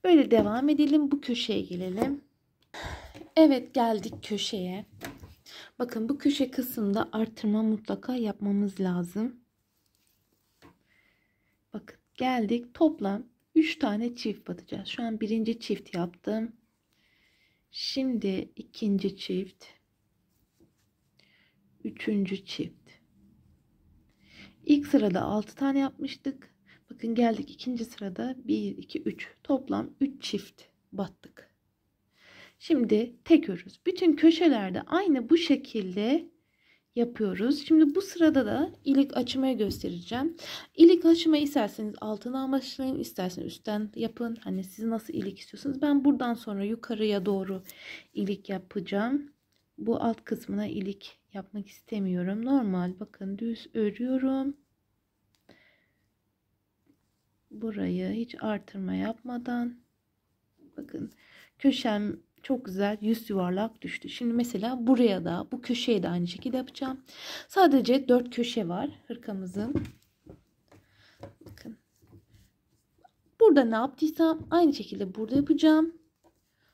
Böyle devam edelim. Bu köşeye gelelim. Evet geldik köşeye. Bakın bu köşe kısımda artırma mutlaka yapmamız lazım. Bakın geldik toplam 3 tane çift batacağız. Şu an birinci çift yaptım. Şimdi ikinci çift. Üçüncü çift. İlk sırada 6 tane yapmıştık. Bakın geldik ikinci sırada 1, 2, 3. Toplam 3 çift battık. Şimdi tek örüyoruz. Bütün köşelerde aynı bu şekilde yapıyoruz. Şimdi bu sırada da ilik açmayı göstereceğim. İlik açma isterseniz altına başlayın, isterseniz üstten yapın. Hani siz nasıl ilik istiyorsunuz? Ben buradan sonra yukarıya doğru ilik yapacağım. Bu alt kısmına ilik yapmak istemiyorum. Normal bakın düz örüyorum. Burayı hiç artırma yapmadan bakın köşem çok güzel yüz yuvarlak düştü. Şimdi mesela buraya da bu köşeye de aynı şekilde yapacağım. Sadece dört köşe var hırkamızın. Bakın. Burada ne yaptıysam aynı şekilde burada yapacağım.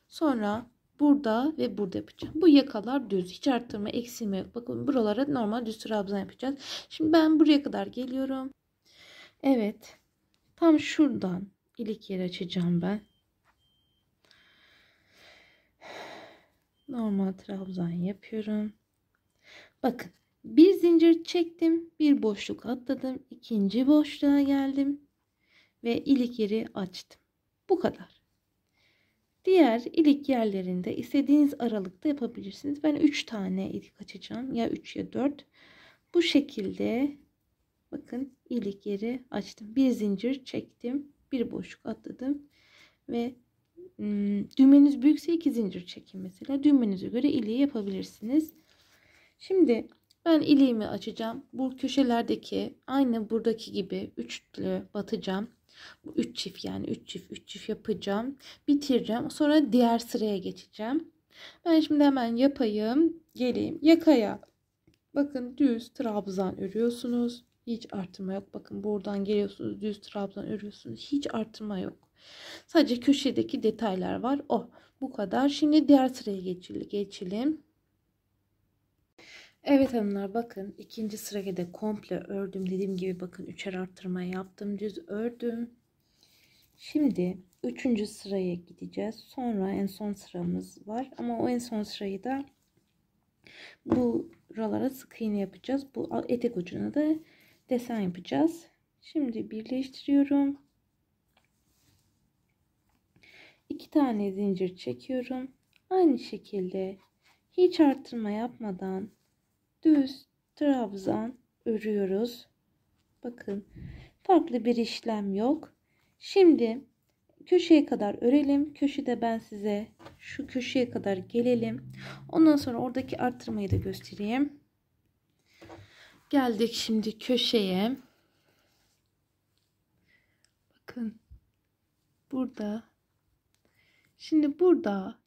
Sonra burada ve burada yapacağım. Bu yakalar düz. Hiç arttırma, eksilme yok. Bakın buralara normal düz trabzan yapacağız. Şimdi ben buraya kadar geliyorum. Evet. Tam şuradan ilik yer açacağım ben. normal trabzan yapıyorum. Bakın bir zincir çektim, bir boşluk atladım, ikinci boşluğa geldim ve ilik yeri açtım. Bu kadar. Diğer ilik yerlerinde istediğiniz aralıkta yapabilirsiniz. Ben 3 tane ilik açacağım ya 3 ya 4. Bu şekilde bakın ilik yeri açtım. Bir zincir çektim, bir boşluk atladım ve Hmm, düğmeniz büyükse iki zincir çekin mesela. Düğmenize göre iliği yapabilirsiniz. Şimdi ben iliğimi açacağım. Bu köşelerdeki aynı buradaki gibi üçlü batacağım. Bu üç çift yani üç çift üç çift yapacağım. Bitireceğim. Sonra diğer sıraya geçeceğim. Ben şimdi hemen yapayım. Geleyim yakaya. Bakın düz trabzan örüyorsunuz. Hiç artırma yok. Bakın buradan geliyorsunuz düz trabzan örüyorsunuz. Hiç artırma yok. Sadece köşedeki detaylar var. O oh, bu kadar. Şimdi diğer sıraya geçelim. Evet hanımlar bakın ikinci sırayı da komple ördüm. Dediğim gibi bakın üçer arttırma yaptım. Düz ördüm. Şimdi üçüncü sıraya gideceğiz. Sonra en son sıramız var. Ama o en son sırayı da bu buralara sık iğne yapacağız. Bu etek ucuna da desen yapacağız. Şimdi birleştiriyorum. 2 tane zincir çekiyorum. Aynı şekilde hiç artırma yapmadan düz trabzan örüyoruz. Bakın farklı bir işlem yok. Şimdi köşeye kadar örelim. Köşede ben size şu köşeye kadar gelelim. Ondan sonra oradaki arttırmayı da göstereyim. Geldik şimdi köşeye. Bakın burada Şimdi burada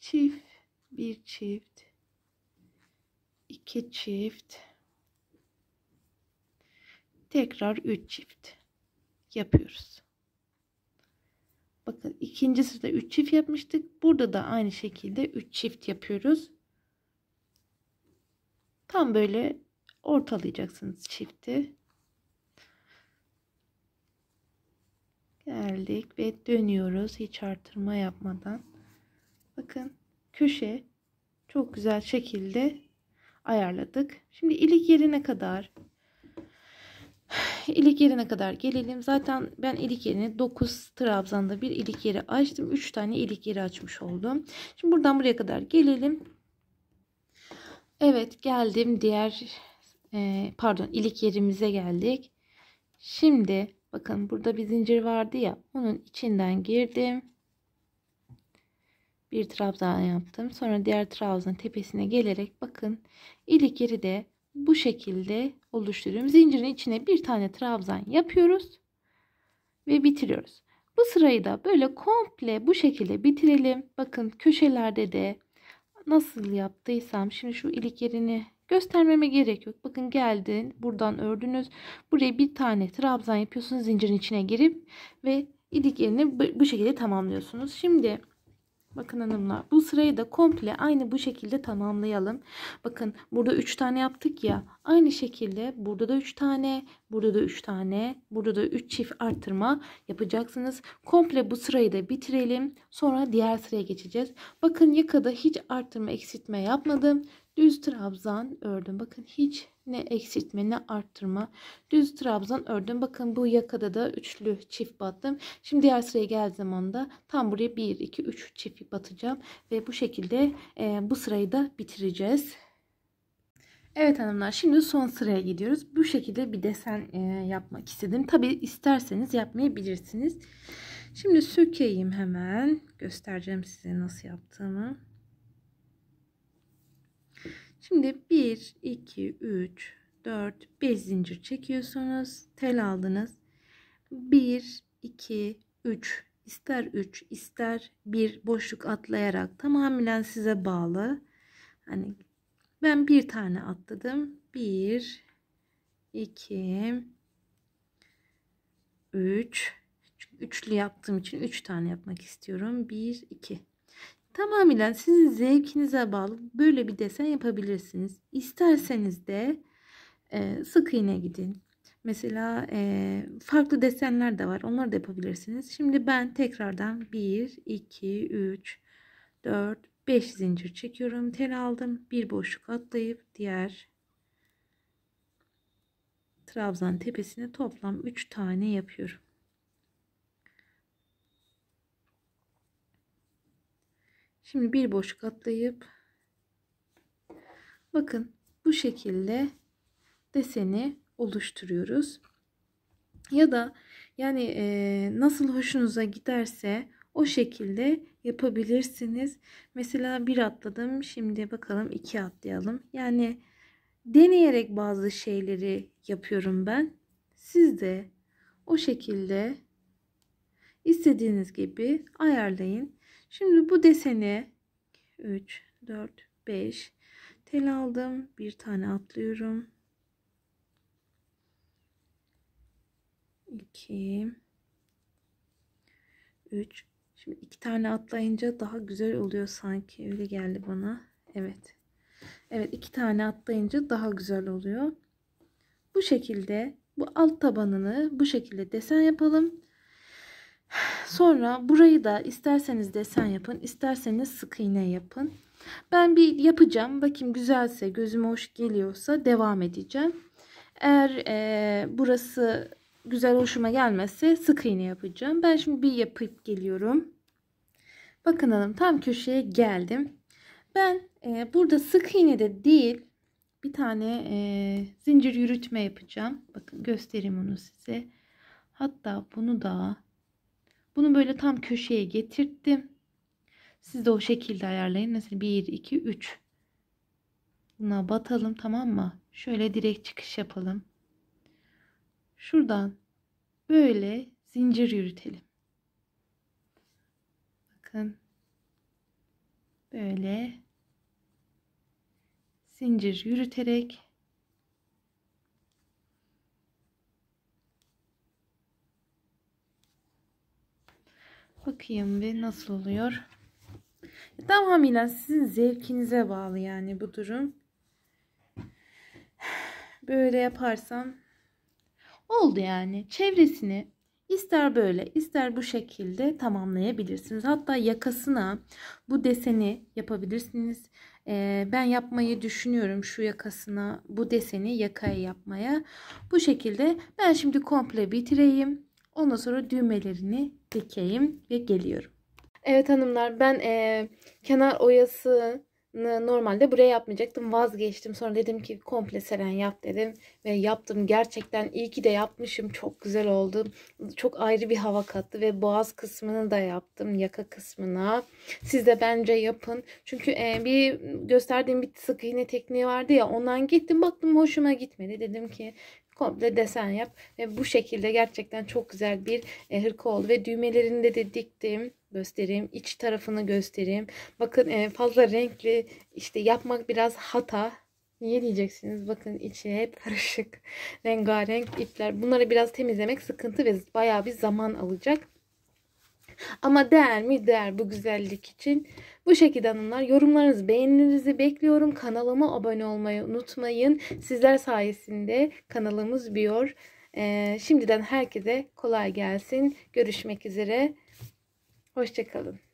çift bir çift iki çift tekrar üç çift yapıyoruz. Bakın ikinci sırada üç çift yapmıştık. Burada da aynı şekilde üç çift yapıyoruz. Tam böyle ortalayacaksınız çifti. geldik ve dönüyoruz hiç artırma yapmadan. Bakın köşe çok güzel şekilde ayarladık. Şimdi ilik yerine kadar ilik yerine kadar gelelim. Zaten ben ilik yerini 9 trabzanda bir ilik yeri açtım. 3 tane ilik yeri açmış oldum. Şimdi buradan buraya kadar gelelim. Evet geldim diğer e, pardon ilik yerimize geldik. Şimdi Bakın burada bir zincir vardı ya. Onun içinden girdim. Bir trabzan yaptım. Sonra diğer trabzanın tepesine gelerek bakın ilik yeri de bu şekilde oluşturuyorum. Zincirin içine bir tane trabzan yapıyoruz ve bitiriyoruz. Bu sırayı da böyle komple bu şekilde bitirelim. Bakın köşelerde de nasıl yaptıysam şimdi şu ilik yerini Göstermeme gerek yok. Bakın geldin buradan ördünüz. Buraya bir tane trabzan yapıyorsunuz. Zincirin içine girip ve ilik yerini bu şekilde tamamlıyorsunuz. Şimdi bakın hanımlar bu sırayı da komple aynı bu şekilde tamamlayalım. Bakın burada 3 tane yaptık ya. Aynı şekilde burada da 3 tane, burada da 3 tane, burada da 3 çift artırma yapacaksınız. Komple bu sırayı da bitirelim. Sonra diğer sıraya geçeceğiz. Bakın yakada hiç artırma eksiltme yapmadım. Düz trabzan ördüm. Bakın hiç ne eksiltme ne arttırma. Düz trabzan ördüm. Bakın bu yakada da üçlü çift battım. Şimdi diğer sıraya gel zaman da tam buraya 1, 2, 3 çift batacağım Ve bu şekilde e, bu sırayı da bitireceğiz. Evet hanımlar şimdi son sıraya gidiyoruz. Bu şekilde bir desen e, yapmak istedim. Tabi isterseniz yapmayabilirsiniz. Şimdi sökeyim hemen. Göstereceğim size nasıl yaptığımı. Şimdi 1, 2, 3, 4, 5 zincir çekiyorsunuz. Tel aldınız. 1, 2, 3 ister 3 ister bir boşluk atlayarak tamamen size bağlı. Hani ben bir tane atladım. 1 2 3 Çünkü üçlü yaptığım için 3 tane yapmak istiyorum. 1 2 Tamamen sizin zevkinize bağlı böyle bir desen yapabilirsiniz. İsterseniz de e, sık iğne gidin. Mesela e, farklı desenler de var. Onları da yapabilirsiniz. Şimdi ben tekrardan 1, 2, 3, 4, 5 zincir çekiyorum. Tel aldım. Bir boşluk atlayıp diğer trabzan tepesine toplam 3 tane yapıyorum. Şimdi bir boşluk atlayıp bakın bu şekilde deseni oluşturuyoruz. Ya da yani e, nasıl hoşunuza giderse o şekilde yapabilirsiniz. Mesela bir atladım. Şimdi bakalım iki atlayalım. Yani deneyerek bazı şeyleri yapıyorum ben. Siz de o şekilde istediğiniz gibi ayarlayın. Şimdi bu deseni 3, 4, 5 tel aldım. Bir tane atlıyorum. 2 3 Şimdi iki tane atlayınca daha güzel oluyor sanki. Öyle geldi bana. Evet. Evet iki tane atlayınca daha güzel oluyor. Bu şekilde bu alt tabanını bu şekilde desen yapalım. Sonra burayı da isterseniz desen yapın, isterseniz sık iğne yapın. Ben bir yapacağım. Bakayım güzelse, gözüme hoş geliyorsa devam edeceğim. Eğer e, burası güzel hoşuma gelmezse sık iğne yapacağım. Ben şimdi bir yapıp geliyorum. Bakın hanım tam köşeye geldim. Ben e, burada sık iğne de değil bir tane e, zincir yürütme yapacağım. Bakın göstereyim onu size. Hatta bunu da bunu böyle tam köşeye getirttim. Siz de o şekilde ayarlayın. Mesela 1, 2, 3. Buna batalım tamam mı? Şöyle direkt çıkış yapalım. Şuradan böyle zincir yürütelim. Bakın. Böyle zincir yürüterek Bakayım bir nasıl oluyor. Tamamen sizin zevkinize bağlı yani bu durum. Böyle yaparsam oldu yani. Çevresini ister böyle ister bu şekilde tamamlayabilirsiniz. Hatta yakasına bu deseni yapabilirsiniz. Ee, ben yapmayı düşünüyorum şu yakasına bu deseni yakaya yapmaya. Bu şekilde ben şimdi komple bitireyim. Ondan sonra düğmelerini dikeyim ve geliyorum. Evet hanımlar ben e, kenar oyası normalde buraya yapmayacaktım. Vazgeçtim. Sonra dedim ki komple seren yap dedim. Ve yaptım. Gerçekten iyi ki de yapmışım. Çok güzel oldu. Çok ayrı bir hava kattı. Ve boğaz kısmını da yaptım. Yaka kısmına. Siz de bence yapın. Çünkü e, bir gösterdiğim bir sık iğne tekniği vardı ya. Ondan gittim. Baktım hoşuma gitmedi. Dedim ki komple desen yap. Ve bu şekilde gerçekten çok güzel bir e, hırka oldu. Ve düğmelerini de, de diktim göstereyim. iç tarafını göstereyim. Bakın e, fazla renkli işte yapmak biraz hata. Niye diyeceksiniz? Bakın içi hep karışık. Rengarenk ipler. Bunları biraz temizlemek sıkıntı ve bayağı bir zaman alacak. Ama değer mi? Değer bu güzellik için. Bu şekilde hanımlar yorumlarınızı beğeninizi bekliyorum. Kanalıma abone olmayı unutmayın. Sizler sayesinde kanalımız büyüyor. Ee, şimdiden herkese kolay gelsin. Görüşmek üzere. Hoşçakalın.